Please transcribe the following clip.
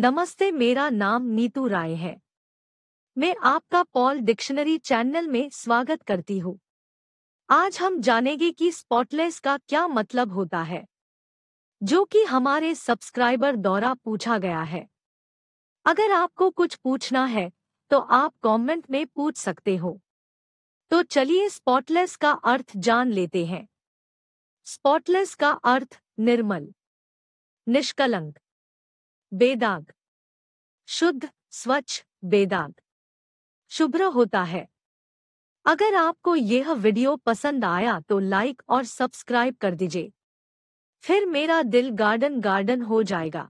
नमस्ते मेरा नाम नीतू राय है मैं आपका पॉल डिक्शनरी चैनल में स्वागत करती हूँ आज हम जानेंगे कि स्पॉटलेस का क्या मतलब होता है जो कि हमारे सब्सक्राइबर द्वारा पूछा गया है अगर आपको कुछ पूछना है तो आप कमेंट में पूछ सकते हो तो चलिए स्पॉटलेस का अर्थ जान लेते हैं स्पॉटलेस का अर्थ निर्मल निष्कलंक बेदाग शुद्ध स्वच्छ बेदाग शुभ्र होता है अगर आपको यह वीडियो पसंद आया तो लाइक और सब्सक्राइब कर दीजिए फिर मेरा दिल गार्डन गार्डन हो जाएगा